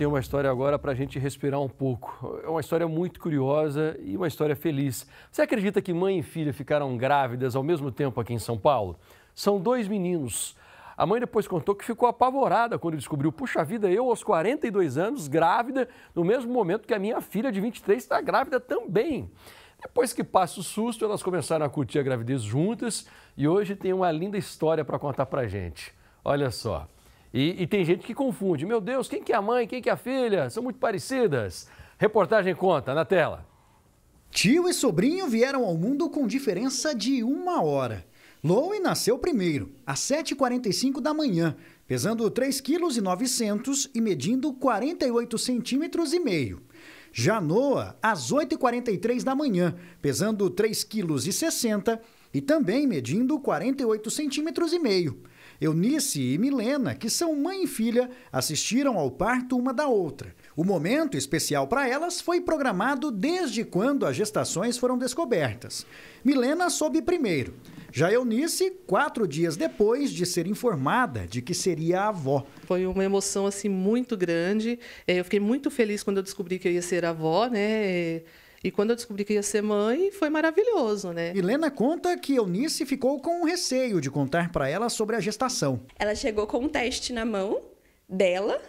tem uma história agora para a gente respirar um pouco. É uma história muito curiosa e uma história feliz. Você acredita que mãe e filha ficaram grávidas ao mesmo tempo aqui em São Paulo? São dois meninos. A mãe depois contou que ficou apavorada quando descobriu: puxa vida, eu aos 42 anos, grávida, no mesmo momento que a minha filha de 23 está grávida também. Depois que passa o susto, elas começaram a curtir a gravidez juntas e hoje tem uma linda história para contar para gente. Olha só. E, e, tem gente que confunde. Meu Deus, quem que é a mãe, quem que é a filha? São muito parecidas. Reportagem conta, na tela. Tio e sobrinho vieram ao mundo com diferença de uma hora. Lowe nasceu primeiro, às 7h45 da manhã, pesando 3,9 kg e medindo 48 centímetros e meio. Já Noah, às 8h43 da manhã, pesando 3,60 kg e também medindo 48 centímetros e meio. Eunice e Milena, que são mãe e filha, assistiram ao parto uma da outra. O momento especial para elas foi programado desde quando as gestações foram descobertas. Milena soube primeiro. Já Eunice, quatro dias depois de ser informada de que seria avó. Foi uma emoção assim muito grande. É, eu fiquei muito feliz quando eu descobri que eu ia ser avó, né? E quando eu descobri que ia ser mãe, foi maravilhoso, né? Helena conta que Eunice ficou com receio de contar para ela sobre a gestação. Ela chegou com um teste na mão dela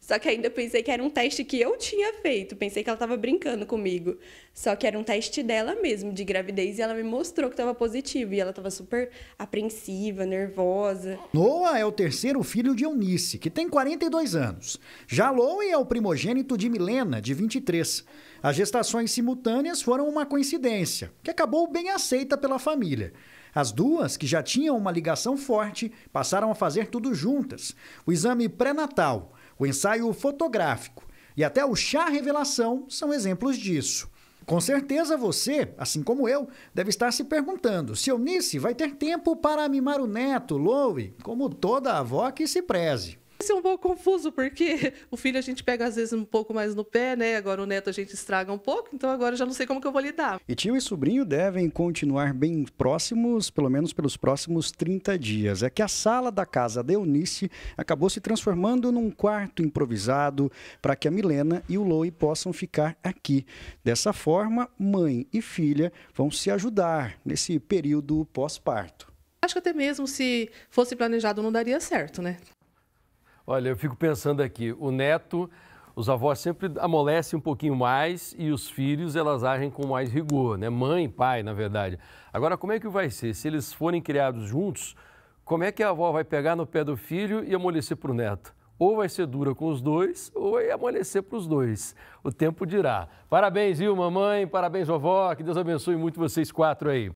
só que ainda pensei que era um teste que eu tinha feito. Pensei que ela estava brincando comigo. Só que era um teste dela mesmo, de gravidez, e ela me mostrou que estava positivo. E ela estava super apreensiva, nervosa. Noah é o terceiro filho de Eunice, que tem 42 anos. Já Lowe é o primogênito de Milena, de 23. As gestações simultâneas foram uma coincidência, que acabou bem aceita pela família. As duas, que já tinham uma ligação forte, passaram a fazer tudo juntas: o exame pré-natal, o ensaio fotográfico e até o chá revelação são exemplos disso. Com certeza você, assim como eu, deve estar se perguntando se Eunice vai ter tempo para mimar o neto, Louie, como toda avó que se preze. Isso é um pouco confuso, porque o filho a gente pega às vezes um pouco mais no pé, né? Agora o neto a gente estraga um pouco, então agora eu já não sei como que eu vou lidar. E tio e sobrinho devem continuar bem próximos, pelo menos pelos próximos 30 dias. É que a sala da casa da Eunice acabou se transformando num quarto improvisado para que a Milena e o Loi possam ficar aqui. Dessa forma, mãe e filha vão se ajudar nesse período pós-parto. Acho que até mesmo se fosse planejado não daria certo, né? Olha, eu fico pensando aqui, o neto, os avós sempre amolecem um pouquinho mais e os filhos elas agem com mais rigor, né? Mãe, pai, na verdade. Agora, como é que vai ser? Se eles forem criados juntos, como é que a avó vai pegar no pé do filho e amolecer para o neto? Ou vai ser dura com os dois, ou vai amolecer para os dois. O tempo dirá. Parabéns, viu, mamãe? Parabéns, vovó. Que Deus abençoe muito vocês quatro aí.